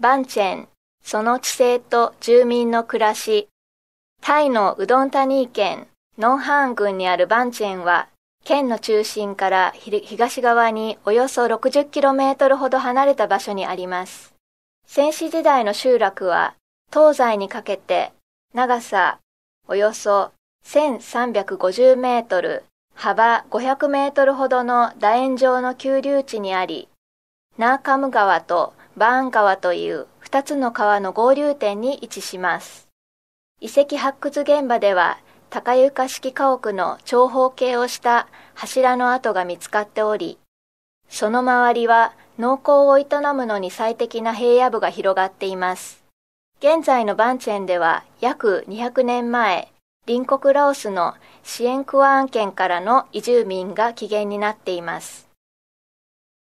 バンチェン、その地勢と住民の暮らし。タイのウドンタニー県、ノンハーン郡にあるバンチェンは、県の中心から東側におよそ 60km ほど離れた場所にあります。戦死時代の集落は、東西にかけて、長さおよそ1350メートル、幅500メートルほどの楕円状の急流地にあり、ナーカム川とバーン川という2つの川の合流点に位置します。遺跡発掘現場では高床式家屋の長方形をした柱の跡が見つかっており、その周りは農耕を営むのに最適な平野部が広がっています。現在のバンチェンでは約200年前、隣国ラオスのシエンクワーン県からの移住民が起源になっています。